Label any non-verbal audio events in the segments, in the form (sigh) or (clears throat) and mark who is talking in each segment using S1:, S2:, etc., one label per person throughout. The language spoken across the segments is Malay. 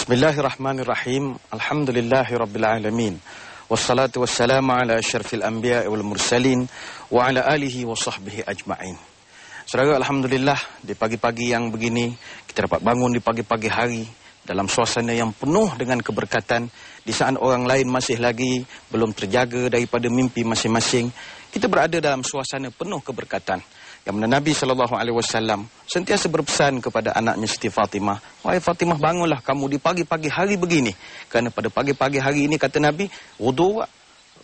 S1: Bismillahirrahmanirrahim. Alhamdulillahirabbilalamin. Wassalatu wassalamu ala asyrafil anbiya'i wal mursalin wa ala alihi wa sahbihi ajma'in. Saudara alhamdulillah di pagi-pagi yang begini kita dapat bangun di pagi-pagi hari dalam suasana yang penuh dengan keberkatan di saat orang lain masih lagi belum terjaga daripada mimpi masing-masing, kita berada dalam suasana penuh keberkatan. Yang mana Nabi sallallahu alaihi wasallam sentiasa berpesan kepada anaknya Siti Fatimah, "Wahai Fatimah, bangunlah kamu di pagi-pagi hari begini." Karena pada pagi-pagi hari ini kata Nabi, "Wudu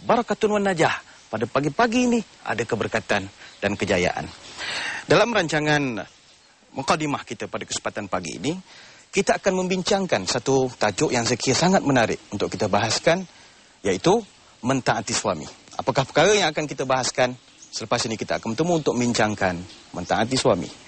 S1: barakatun wan najah." Pada pagi-pagi ini ada keberkatan dan kejayaan. Dalam rancangan mukadimah kita pada kesempatan pagi ini, kita akan membincangkan satu tajuk yang saya kira sangat menarik untuk kita bahaskan, yaitu mentaati suami. Apakah perkara yang akan kita bahaskan Selepas ini kita akan bertemu untuk bincangkan mentaati suami.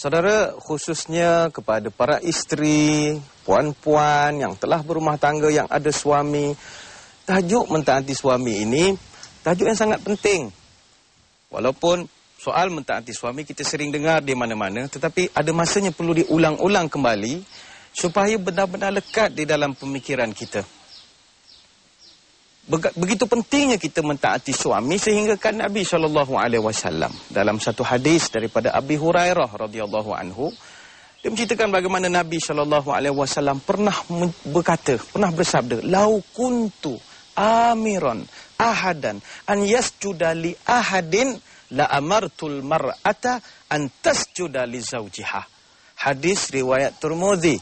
S1: Saudara, khususnya kepada para isteri, puan-puan yang telah berumah tangga, yang ada suami. Tajuk mentaati suami ini, tajuk yang sangat penting. Walaupun soal mentaati suami kita sering dengar di mana-mana, tetapi ada masanya perlu diulang-ulang kembali supaya benar-benar lekat di dalam pemikiran kita begitu pentingnya kita mentaati suami sehingga kan Nabi sallallahu alaihi wasallam dalam satu hadis daripada Abi Hurairah radhiyallahu anhu dia menceritakan bagaimana Nabi sallallahu alaihi wasallam pernah berkata pernah bersabda lau kuntu amiran ahadan an yasjuda li ahadin la amartul mar'ata an tasjuda li zawjiha hadis riwayat Tirmidzi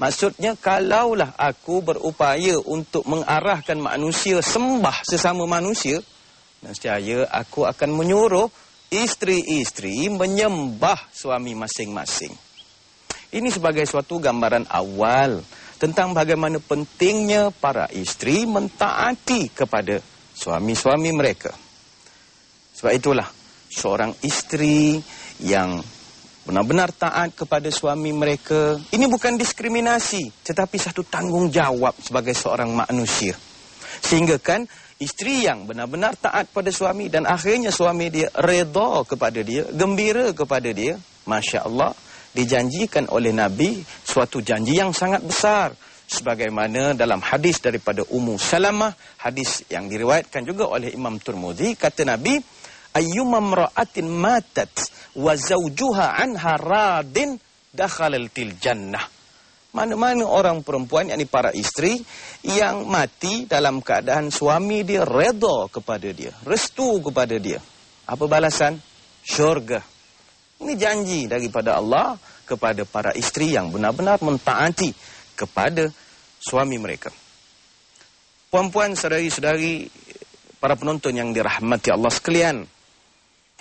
S1: Maksudnya kalaulah aku berupaya untuk mengarahkan manusia sembah sesama manusia nescaya aku akan menyuruh isteri-isteri menyembah suami masing-masing. Ini sebagai suatu gambaran awal tentang bagaimana pentingnya para isteri mentaati kepada suami-suami mereka. Sebab itulah seorang isteri yang benar-benar taat kepada suami mereka. Ini bukan diskriminasi, tetapi satu tanggungjawab sebagai seorang manusia. Sehingga kan isteri yang benar-benar taat pada suami dan akhirnya suami dia redha kepada dia, gembira kepada dia, masya-Allah, dijanjikan oleh Nabi suatu janji yang sangat besar sebagaimana dalam hadis daripada Ummu Salamah, hadis yang diriwayatkan juga oleh Imam Tirmizi, kata Nabi ayyumam ra'atin matat wa zawjuha anha radin dakhalal til jannah mana-mana orang perempuan yakni para isteri yang mati dalam keadaan suami dia redha kepada dia restu kepada dia apa balasan syurga ini janji daripada Allah kepada para isteri yang benar-benar mentaati kepada suami mereka puan-puan saudari-saudari para penonton yang dirahmati Allah sekalian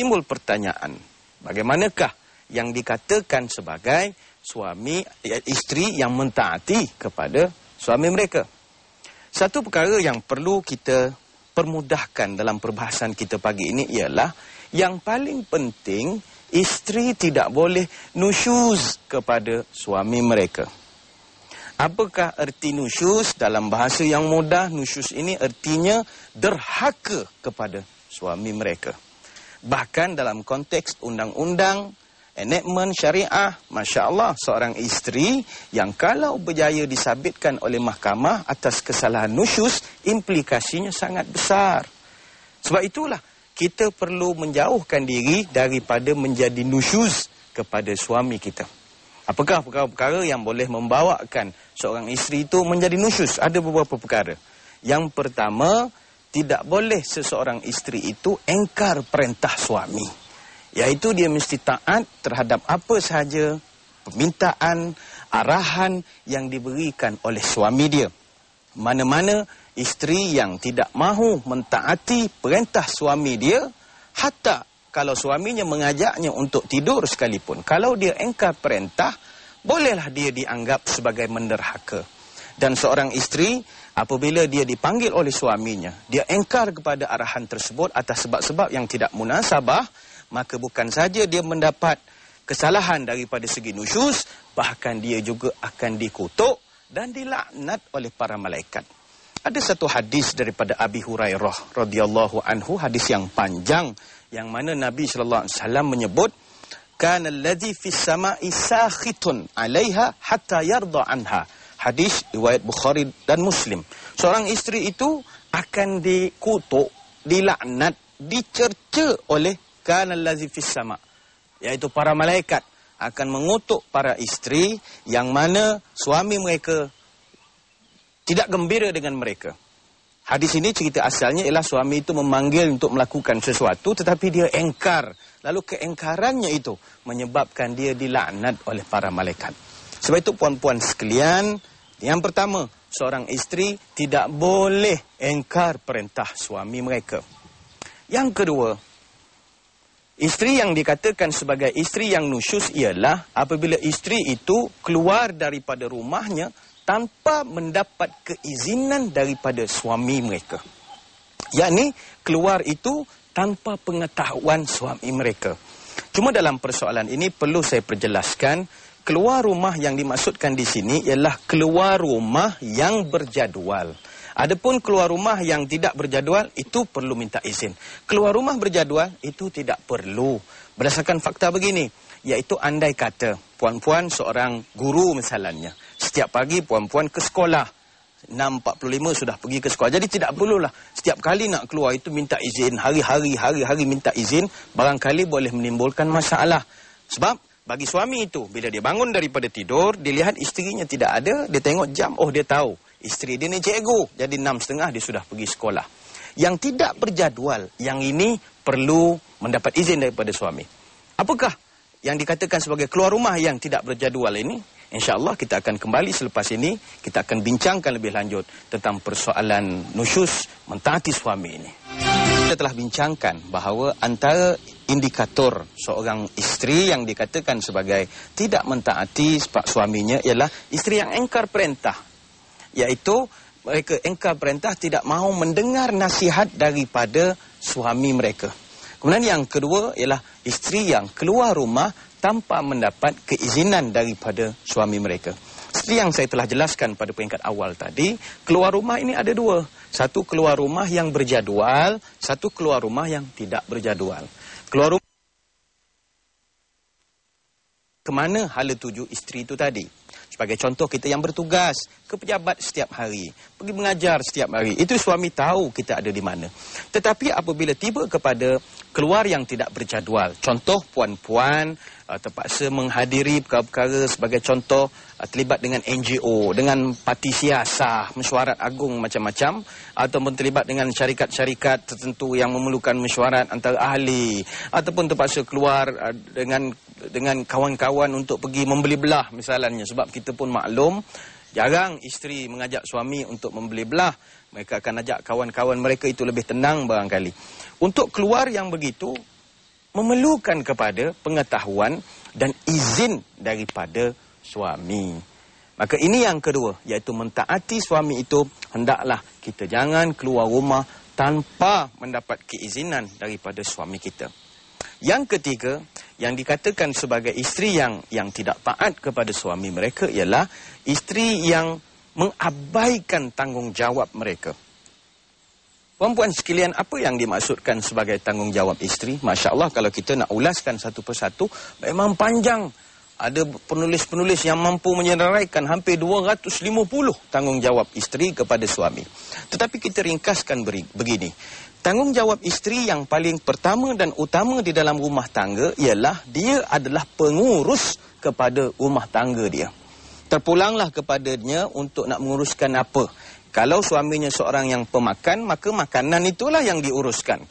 S1: timbul pertanyaan bagaimanakah yang dikatakan sebagai suami ya, isteri yang mentaati kepada suami mereka satu perkara yang perlu kita permudahkan dalam perbahasan kita pagi ini ialah yang paling penting isteri tidak boleh nusyuz kepada suami mereka apakah erti nusyuz dalam bahasa yang mudah nusyuz ini ertinya derhaka kepada suami mereka Bahkan dalam konteks undang-undang, Enakmen syariah, Masya Allah, seorang isteri yang kalau berjaya disabitkan oleh mahkamah atas kesalahan nusyus, implikasinya sangat besar. Sebab itulah, kita perlu menjauhkan diri daripada menjadi nusyus kepada suami kita. Apakah perkara-perkara yang boleh membawakan seorang isteri itu menjadi nusyus? Ada beberapa perkara. Yang pertama, tidak boleh seseorang isteri itu engkar perintah suami. Iaitu dia mesti taat terhadap apa sahaja permintaan, arahan yang diberikan oleh suami dia. Mana-mana isteri yang tidak mahu mentaati perintah suami dia, hatta kalau suaminya mengajaknya untuk tidur sekalipun. Kalau dia engkar perintah, bolehlah dia dianggap sebagai menderhaka. Dan seorang isteri... Apabila dia dipanggil oleh suaminya, dia engkar kepada arahan tersebut atas sebab-sebab yang tidak munasabah, maka bukan saja dia mendapat kesalahan daripada segi nusyus, bahkan dia juga akan dikutuk dan dilaknat oleh para malaikat. Ada satu hadis daripada Abi Hurairah radhiyallahu anhu, hadis yang panjang yang mana Nabi sallallahu alaihi wasallam menyebut kan allazi fis sama'i sakhitun 'alayha hatta yarda 'anha hadis riwayat Bukhari dan Muslim. Seorang istri itu akan dikutuk, dilaknat, dicerca oleh kanallazi fis sama. Yaitu para malaikat akan mengutuk para istri yang mana suami mereka tidak gembira dengan mereka. Hadis ini cerita asalnya ialah suami itu memanggil untuk melakukan sesuatu tetapi dia engkar. Lalu keengkarannya itu menyebabkan dia dilaknat oleh para malaikat. Sebab itu puan-puan sekalian, yang pertama, seorang isteri tidak boleh engkar perintah suami mereka. Yang kedua, isteri yang dikatakan sebagai isteri yang nusyus ialah apabila isteri itu keluar daripada rumahnya tanpa mendapat keizinan daripada suami mereka. Yakni keluar itu tanpa pengetahuan suami mereka. Cuma dalam persoalan ini perlu saya perjelaskan keluar rumah yang dimaksudkan di sini ialah keluar rumah yang berjadual. Adapun keluar rumah yang tidak berjadual itu perlu minta izin. Keluar rumah berjadual itu tidak perlu. Berdasarkan fakta begini, iaitu andai kata puan-puan seorang guru misalnya, setiap pagi puan-puan ke sekolah 6.45 sudah pergi ke sekolah Jadi tidak perlu lah Setiap kali nak keluar itu minta izin Hari-hari, hari-hari minta izin Barangkali boleh menimbulkan masalah Sebab bagi suami itu bila dia bangun daripada tidur dilihat isterinya tidak ada dia tengok jam oh dia tahu isteri dia ni cikgu jadi setengah dia sudah pergi sekolah yang tidak berjadual yang ini perlu mendapat izin daripada suami apakah yang dikatakan sebagai keluar rumah yang tidak berjadual ini insyaallah kita akan kembali selepas ini kita akan bincangkan lebih lanjut tentang persoalan nusyus mentaati suami ini kita telah bincangkan bahawa antara indikator seorang isteri yang dikatakan sebagai tidak mentaati sebab suaminya ialah isteri yang engkar perintah. Iaitu mereka engkar perintah tidak mahu mendengar nasihat daripada suami mereka. Kemudian yang kedua ialah isteri yang keluar rumah tanpa mendapat keizinan daripada suami mereka. Seperti yang saya telah jelaskan pada peringkat awal tadi, keluar rumah ini ada dua. Satu keluar rumah yang berjadual, satu keluar rumah yang tidak berjadual keluar rumah. Kemana hala tuju isteri itu tadi? Sebagai contoh kita yang bertugas ke pejabat setiap hari, pergi mengajar setiap hari. Itu suami tahu kita ada di mana. Tetapi apabila tiba kepada keluar yang tidak berjadual, contoh puan-puan uh, terpaksa menghadiri perkara-perkara sebagai contoh uh, terlibat dengan NGO, dengan parti siasah, mesyuarat agung macam-macam ataupun terlibat dengan syarikat-syarikat tertentu yang memerlukan mesyuarat antara ahli ataupun terpaksa keluar uh, dengan dengan kawan-kawan untuk pergi membeli belah misalnya sebab kita pun maklum jarang isteri mengajak suami untuk membeli belah mereka akan ajak kawan-kawan mereka itu lebih tenang barangkali untuk keluar yang begitu memerlukan kepada pengetahuan dan izin daripada suami maka ini yang kedua iaitu mentaati suami itu hendaklah kita jangan keluar rumah tanpa mendapat keizinan daripada suami kita yang ketiga, yang dikatakan sebagai isteri yang yang tidak taat kepada suami mereka ialah isteri yang mengabaikan tanggungjawab mereka. Puan-puan sekalian, apa yang dimaksudkan sebagai tanggungjawab isteri? Masya Allah, kalau kita nak ulaskan satu persatu, memang panjang. Ada penulis-penulis yang mampu menyeraraikan hampir 250 tanggungjawab isteri kepada suami. Tetapi kita ringkaskan begini. Tanggungjawab isteri yang paling pertama dan utama di dalam rumah tangga ialah dia adalah pengurus kepada rumah tangga dia. Terpulanglah kepadanya untuk nak menguruskan apa. Kalau suaminya seorang yang pemakan, maka makanan itulah yang diuruskan.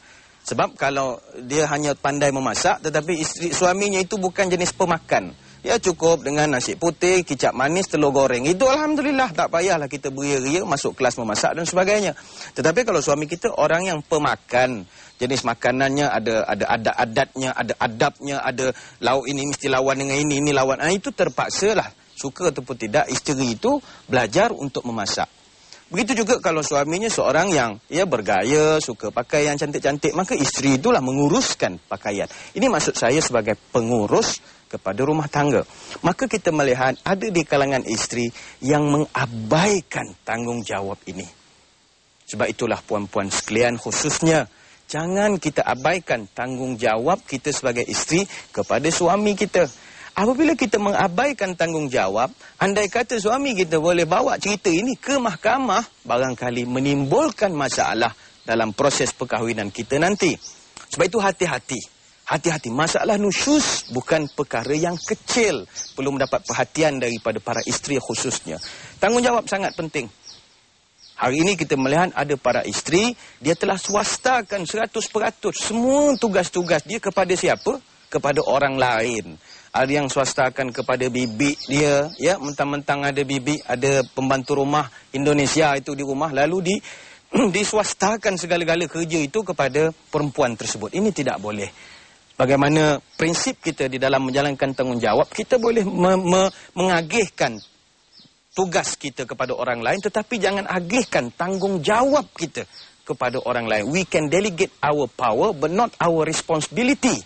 S1: Sebab kalau dia hanya pandai memasak tetapi isteri, suaminya itu bukan jenis pemakan. Ya cukup dengan nasi putih, kicap manis, telur goreng. Itu Alhamdulillah tak payahlah kita beria-ria masuk kelas memasak dan sebagainya. Tetapi kalau suami kita orang yang pemakan jenis makanannya ada ada adat adatnya ada adabnya, ada lauk ini mesti lawan dengan ini, ini lawan. Nah, itu terpaksa lah suka ataupun tidak isteri itu belajar untuk memasak. Begitu juga kalau suaminya seorang yang ya bergaya, suka pakai yang cantik-cantik, maka isteri itulah menguruskan pakaian. Ini maksud saya sebagai pengurus kepada rumah tangga. Maka kita melihat ada di kalangan isteri yang mengabaikan tanggungjawab ini. Sebab itulah puan-puan sekalian khususnya. Jangan kita abaikan tanggungjawab kita sebagai isteri kepada suami kita. Apabila kita mengabaikan tanggungjawab, andai kata suami kita boleh bawa cerita ini ke mahkamah, barangkali menimbulkan masalah dalam proses perkahwinan kita nanti. Sebab itu hati-hati. Hati-hati, masalah nusyus bukan perkara yang kecil perlu mendapat perhatian daripada para isteri khususnya. Tanggungjawab sangat penting. Hari ini kita melihat ada para isteri, dia telah swastakan peratus semua tugas-tugas dia kepada siapa? Kepada orang lain. Ada yang swastakan kepada bibi dia, ya mentang-mentang ada bibi ada pembantu rumah Indonesia itu di rumah, lalu di (clears throat) diswastakan segala-gala kerja itu kepada perempuan tersebut. Ini tidak boleh bagaimana prinsip kita di dalam menjalankan tanggungjawab kita boleh me me mengagihkan tugas kita kepada orang lain tetapi jangan agihkan tanggungjawab kita kepada orang lain we can delegate our power but not our responsibility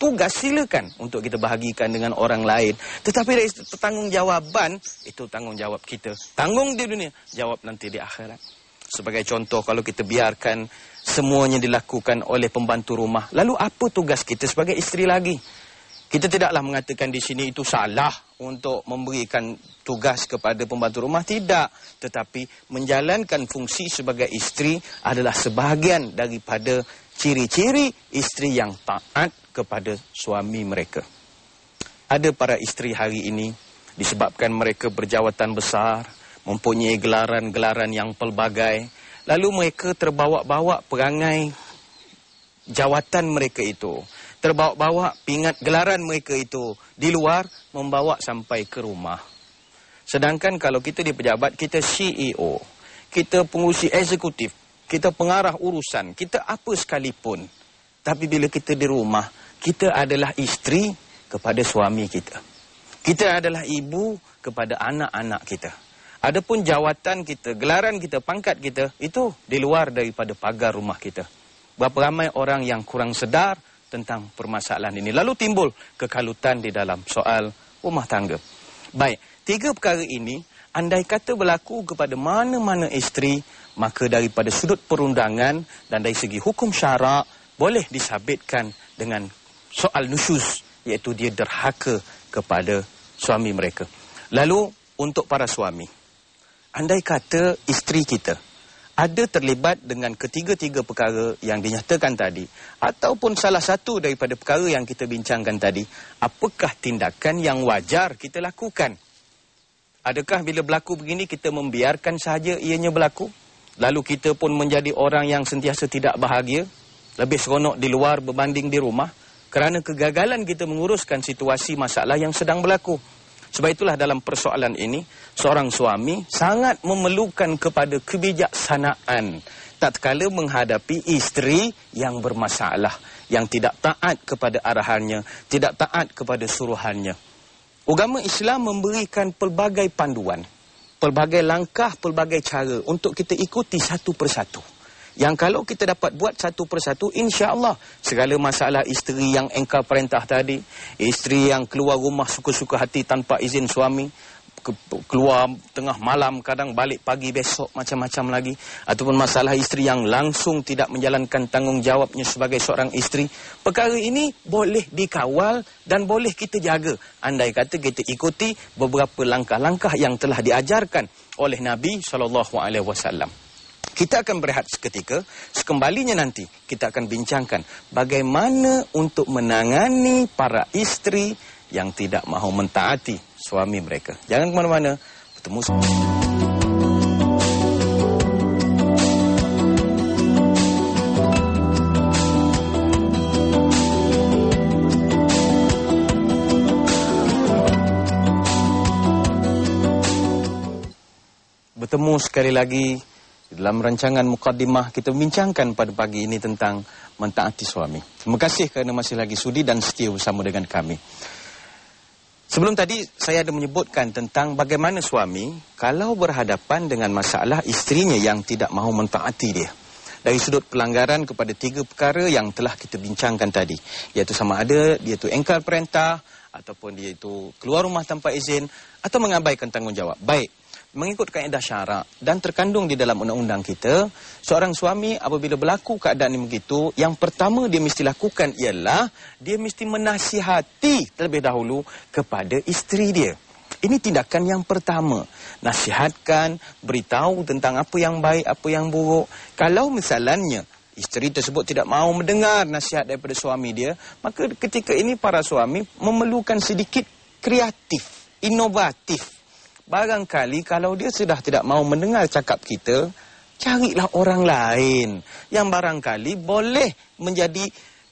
S1: tugas silakan untuk kita bahagikan dengan orang lain tetapi tanggungjawaban itu tanggungjawab kita tanggung di dunia jawab nanti di akhirat Sebagai contoh kalau kita biarkan semuanya dilakukan oleh pembantu rumah. Lalu apa tugas kita sebagai isteri lagi? Kita tidaklah mengatakan di sini itu salah untuk memberikan tugas kepada pembantu rumah. Tidak. Tetapi menjalankan fungsi sebagai isteri adalah sebahagian daripada ciri-ciri isteri yang taat kepada suami mereka. Ada para isteri hari ini disebabkan mereka berjawatan besar mempunyai gelaran-gelaran yang pelbagai. Lalu mereka terbawa-bawa perangai jawatan mereka itu. Terbawa-bawa pingat gelaran mereka itu di luar membawa sampai ke rumah. Sedangkan kalau kita di pejabat, kita CEO, kita pengurusi eksekutif, kita pengarah urusan, kita apa sekalipun. Tapi bila kita di rumah, kita adalah isteri kepada suami kita. Kita adalah ibu kepada anak-anak kita. Adapun jawatan kita, gelaran kita, pangkat kita itu di luar daripada pagar rumah kita. Berapa ramai orang yang kurang sedar tentang permasalahan ini. Lalu timbul kekalutan di dalam soal rumah tangga. Baik, tiga perkara ini andai kata berlaku kepada mana-mana isteri, maka daripada sudut perundangan dan dari segi hukum syarak boleh disabitkan dengan soal nusyus iaitu dia derhaka kepada suami mereka. Lalu untuk para suami andai kata isteri kita ada terlibat dengan ketiga-tiga perkara yang dinyatakan tadi ataupun salah satu daripada perkara yang kita bincangkan tadi, apakah tindakan yang wajar kita lakukan? Adakah bila berlaku begini kita membiarkan sahaja ianya berlaku? Lalu kita pun menjadi orang yang sentiasa tidak bahagia, lebih seronok di luar berbanding di rumah kerana kegagalan kita menguruskan situasi masalah yang sedang berlaku. Sebab itulah dalam persoalan ini, seorang suami sangat memerlukan kepada kebijaksanaan tak tatkala menghadapi isteri yang bermasalah, yang tidak taat kepada arahannya, tidak taat kepada suruhannya. Agama Islam memberikan pelbagai panduan, pelbagai langkah, pelbagai cara untuk kita ikuti satu persatu yang kalau kita dapat buat satu persatu insya Allah segala masalah isteri yang engkau perintah tadi isteri yang keluar rumah suka-suka hati tanpa izin suami keluar tengah malam kadang balik pagi besok macam-macam lagi ataupun masalah isteri yang langsung tidak menjalankan tanggungjawabnya sebagai seorang isteri perkara ini boleh dikawal dan boleh kita jaga andai kata kita ikuti beberapa langkah-langkah yang telah diajarkan oleh Nabi sallallahu alaihi wasallam kita akan berehat seketika. Sekembalinya nanti, kita akan bincangkan bagaimana untuk menangani para istri yang tidak mahu mentaati suami mereka. Jangan ke mana-mana. Bertemu Bertemu sekali lagi dalam rancangan mukadimah kita bincangkan pada pagi ini tentang mentaati suami. Terima kasih kerana masih lagi sudi dan setia bersama dengan kami. Sebelum tadi saya ada menyebutkan tentang bagaimana suami kalau berhadapan dengan masalah istrinya yang tidak mahu mentaati dia. Dari sudut pelanggaran kepada tiga perkara yang telah kita bincangkan tadi. Iaitu sama ada dia itu engkar perintah ataupun dia itu keluar rumah tanpa izin atau mengabaikan tanggungjawab. Baik mengikut kaedah syarak dan terkandung di dalam undang-undang kita, seorang suami apabila berlaku keadaan ini begitu, yang pertama dia mesti lakukan ialah dia mesti menasihati terlebih dahulu kepada isteri dia. Ini tindakan yang pertama. Nasihatkan, beritahu tentang apa yang baik, apa yang buruk. Kalau misalannya isteri tersebut tidak mahu mendengar nasihat daripada suami dia, maka ketika ini para suami memerlukan sedikit kreatif, inovatif Barangkali kalau dia sudah tidak mau mendengar cakap kita, carilah orang lain yang barangkali boleh menjadi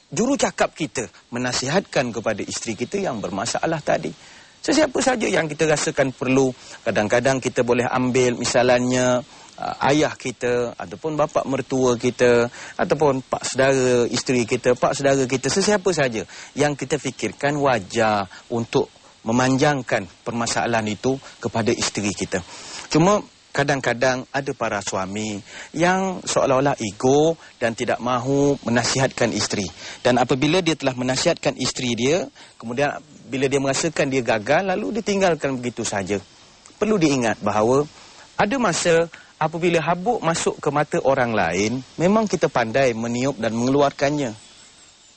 S1: juru cakap kita, menasihatkan kepada isteri kita yang bermasalah tadi. Sesiapa saja yang kita rasakan perlu, kadang-kadang kita boleh ambil misalnya uh, ayah kita ataupun bapa mertua kita ataupun pak saudara isteri kita, pak saudara kita, sesiapa saja yang kita fikirkan wajar untuk memanjangkan permasalahan itu kepada isteri kita. Cuma kadang-kadang ada para suami yang seolah-olah ego dan tidak mahu menasihatkan isteri. Dan apabila dia telah menasihatkan isteri dia, kemudian bila dia merasakan dia gagal, lalu dia tinggalkan begitu saja. Perlu diingat bahawa ada masa apabila habuk masuk ke mata orang lain, memang kita pandai meniup dan mengeluarkannya.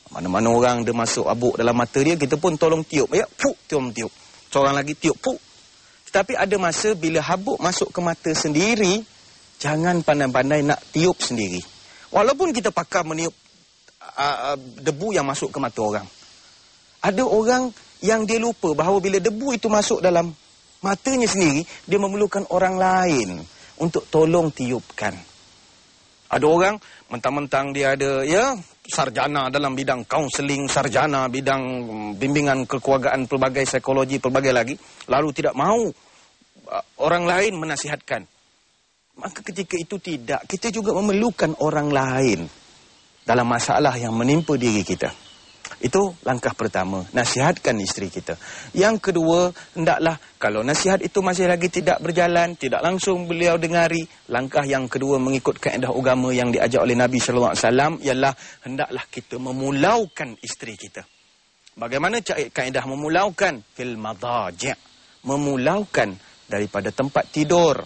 S1: Mana-mana orang dia masuk abuk dalam mata dia, kita pun tolong tiup. Ya, puk, tiup, tiup. Seorang lagi tiup, puk. Tetapi ada masa bila habuk masuk ke mata sendiri, jangan pandai-pandai nak tiup sendiri. Walaupun kita pakar meniup uh, debu yang masuk ke mata orang. Ada orang yang dia lupa bahawa bila debu itu masuk dalam matanya sendiri, dia memerlukan orang lain untuk tolong tiupkan. Ada orang mentang-mentang dia ada ya sarjana dalam bidang kaunseling, sarjana bidang mm, bimbingan kekeluargaan pelbagai psikologi, pelbagai lagi, lalu tidak mahu uh, orang lain menasihatkan. Maka ketika itu tidak, kita juga memerlukan orang lain dalam masalah yang menimpa diri kita. Itu langkah pertama, nasihatkan isteri kita. Yang kedua, hendaklah kalau nasihat itu masih lagi tidak berjalan, tidak langsung beliau dengari, langkah yang kedua mengikut kaedah agama yang diajar oleh Nabi sallallahu alaihi wasallam ialah hendaklah kita memulaukan isteri kita. Bagaimana kaedah memulaukan fil madajik? Memulaukan daripada tempat tidur.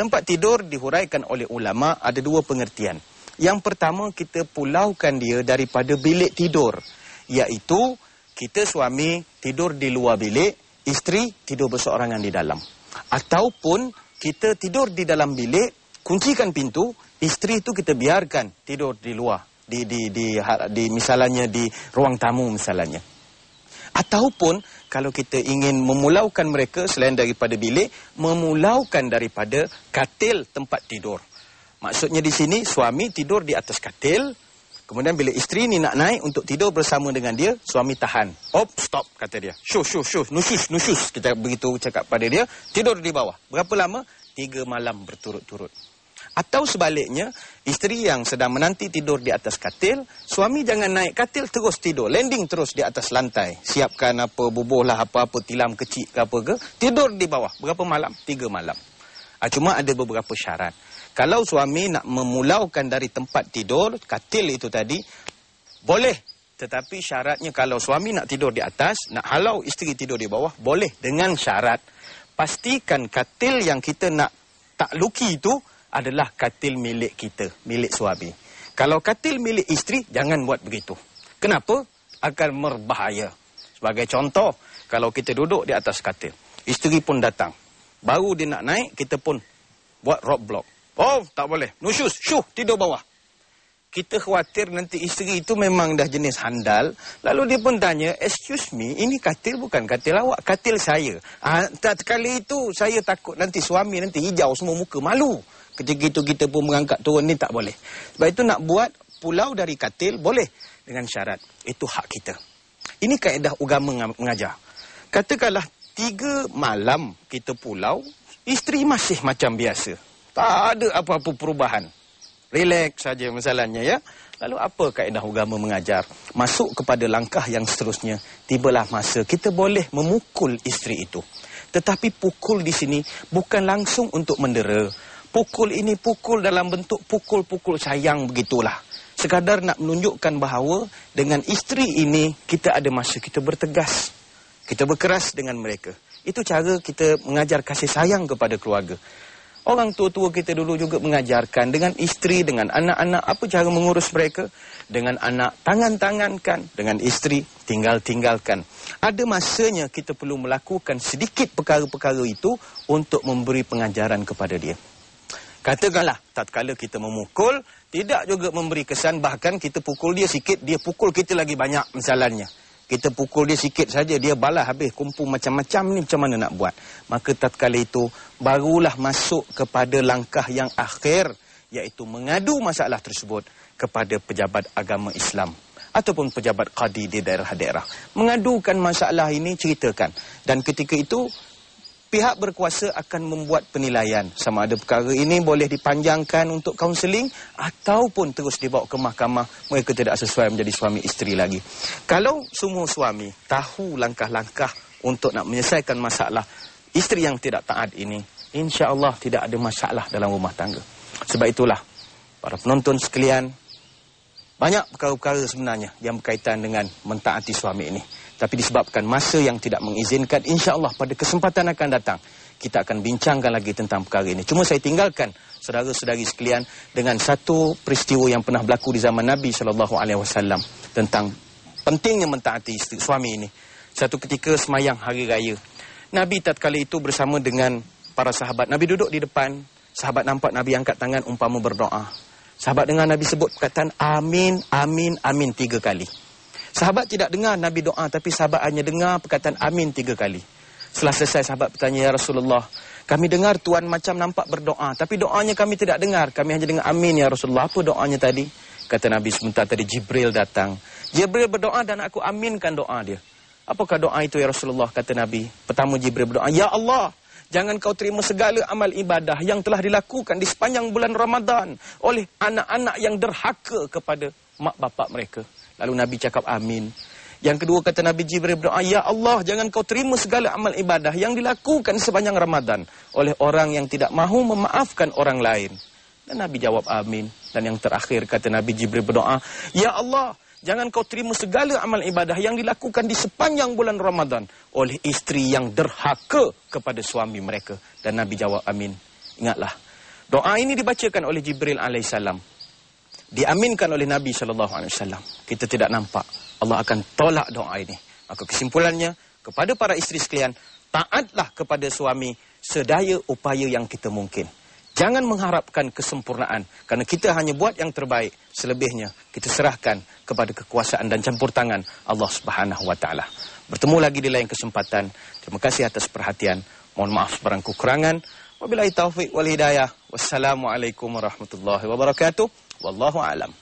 S1: Tempat tidur dihuraikan oleh ulama ada dua pengertian. Yang pertama kita pulaukan dia daripada bilik tidur iaitu kita suami tidur di luar bilik, isteri tidur berseorangan di dalam. Ataupun kita tidur di dalam bilik, kuncikan pintu, isteri itu kita biarkan tidur di luar. Di, di, di, di misalnya di ruang tamu misalnya. Ataupun kalau kita ingin memulaukan mereka selain daripada bilik, memulaukan daripada katil tempat tidur. Maksudnya di sini suami tidur di atas katil, Kemudian bila isteri ni nak naik untuk tidur bersama dengan dia, suami tahan. Op, stop, kata dia. Shush, shush, shush, nusus, nusus. Kita begitu cakap pada dia, tidur di bawah. Berapa lama? Tiga malam berturut-turut. Atau sebaliknya, isteri yang sedang menanti tidur di atas katil, suami jangan naik katil terus tidur. Landing terus di atas lantai. Siapkan apa, bubuh lah apa-apa, tilam kecil ke apa ke. Tidur di bawah. Berapa malam? Tiga malam. Ah, cuma ada beberapa syarat. Kalau suami nak memulaukan dari tempat tidur, katil itu tadi, boleh. Tetapi syaratnya kalau suami nak tidur di atas, nak halau isteri tidur di bawah, boleh. Dengan syarat, pastikan katil yang kita nak tak luki itu adalah katil milik kita, milik suami. Kalau katil milik isteri, jangan buat begitu. Kenapa? Akan merbahaya. Sebagai contoh, kalau kita duduk di atas katil, isteri pun datang. Baru dia nak naik, kita pun buat roadblock. Oh, tak boleh. No shoes. tidur bawah. Kita khawatir nanti isteri itu memang dah jenis handal. Lalu dia pun tanya, excuse me, ini katil bukan katil awak. Katil saya. Ah, kali itu saya takut nanti suami nanti hijau semua muka. Malu. Ketika itu kita pun mengangkat turun ni tak boleh. Sebab itu nak buat pulau dari katil boleh. Dengan syarat. Itu hak kita. Ini kaedah agama mengajar. Katakanlah tiga malam kita pulau, isteri masih macam biasa. Tak ada apa-apa perubahan. Relax saja masalahnya ya. Lalu apa kaedah agama mengajar? Masuk kepada langkah yang seterusnya. Tibalah masa kita boleh memukul isteri itu. Tetapi pukul di sini bukan langsung untuk mendera. Pukul ini pukul dalam bentuk pukul-pukul sayang begitulah. Sekadar nak menunjukkan bahawa dengan isteri ini kita ada masa kita bertegas. Kita berkeras dengan mereka. Itu cara kita mengajar kasih sayang kepada keluarga. Orang tua-tua kita dulu juga mengajarkan dengan isteri, dengan anak-anak, apa cara mengurus mereka. Dengan anak, tangan-tangankan. Dengan isteri, tinggal-tinggalkan. Ada masanya kita perlu melakukan sedikit perkara-perkara itu untuk memberi pengajaran kepada dia. Katakanlah, tak kala kita memukul, tidak juga memberi kesan, bahkan kita pukul dia sikit, dia pukul kita lagi banyak misalannya kita pukul dia sikit saja dia balas habis kumpul macam-macam ni macam mana nak buat maka tatkala itu barulah masuk kepada langkah yang akhir iaitu mengadu masalah tersebut kepada pejabat agama Islam ataupun pejabat qadi di daerah-daerah mengadukan masalah ini ceritakan dan ketika itu pihak berkuasa akan membuat penilaian sama ada perkara ini boleh dipanjangkan untuk kaunseling ataupun terus dibawa ke mahkamah mereka tidak sesuai menjadi suami isteri lagi. Kalau semua suami tahu langkah-langkah untuk nak menyelesaikan masalah isteri yang tidak taat ini, insya-Allah tidak ada masalah dalam rumah tangga. Sebab itulah para penonton sekalian banyak perkara-perkara sebenarnya yang berkaitan dengan mentaati suami ini. Tapi disebabkan masa yang tidak mengizinkan, insya Allah pada kesempatan akan datang, kita akan bincangkan lagi tentang perkara ini. Cuma saya tinggalkan, saudara-saudari sekalian, dengan satu peristiwa yang pernah berlaku di zaman Nabi SAW tentang pentingnya mentaati suami ini. Satu ketika semayang hari raya, Nabi tatkala itu bersama dengan para sahabat. Nabi duduk di depan, sahabat nampak Nabi angkat tangan umpama berdoa. Sahabat dengan Nabi sebut perkataan amin, amin, amin tiga kali. Sahabat tidak dengar Nabi doa tapi sahabat hanya dengar perkataan amin tiga kali. Setelah selesai sahabat bertanya ya Rasulullah, kami dengar tuan macam nampak berdoa tapi doanya kami tidak dengar. Kami hanya dengar amin ya Rasulullah. Apa doanya tadi? Kata Nabi sebentar tadi Jibril datang. Jibril berdoa dan aku aminkan doa dia. Apakah doa itu ya Rasulullah? Kata Nabi. Pertama Jibril berdoa, "Ya Allah, jangan kau terima segala amal ibadah yang telah dilakukan di sepanjang bulan Ramadan oleh anak-anak yang derhaka kepada mak bapak mereka." Lalu Nabi cakap amin. Yang kedua kata Nabi Jibril berdoa, Ya Allah jangan kau terima segala amal ibadah yang dilakukan sepanjang Ramadan oleh orang yang tidak mahu memaafkan orang lain. Dan Nabi jawab amin. Dan yang terakhir kata Nabi Jibril berdoa, Ya Allah jangan kau terima segala amal ibadah yang dilakukan di sepanjang bulan Ramadan oleh istri yang derhaka kepada suami mereka. Dan Nabi jawab amin. Ingatlah, doa ini dibacakan oleh Jibril AS diaminkan oleh Nabi sallallahu alaihi wasallam. Kita tidak nampak Allah akan tolak doa ini. Maka kesimpulannya kepada para isteri sekalian, taatlah kepada suami sedaya upaya yang kita mungkin. Jangan mengharapkan kesempurnaan kerana kita hanya buat yang terbaik. Selebihnya kita serahkan kepada kekuasaan dan campur tangan Allah Subhanahu wa taala. Bertemu lagi di lain kesempatan. Terima kasih atas perhatian. Mohon maaf sebarang kekurangan. Wabillahi taufik wal hidayah. Wassalamualaikum warahmatullahi wabarakatuh. والله أعلم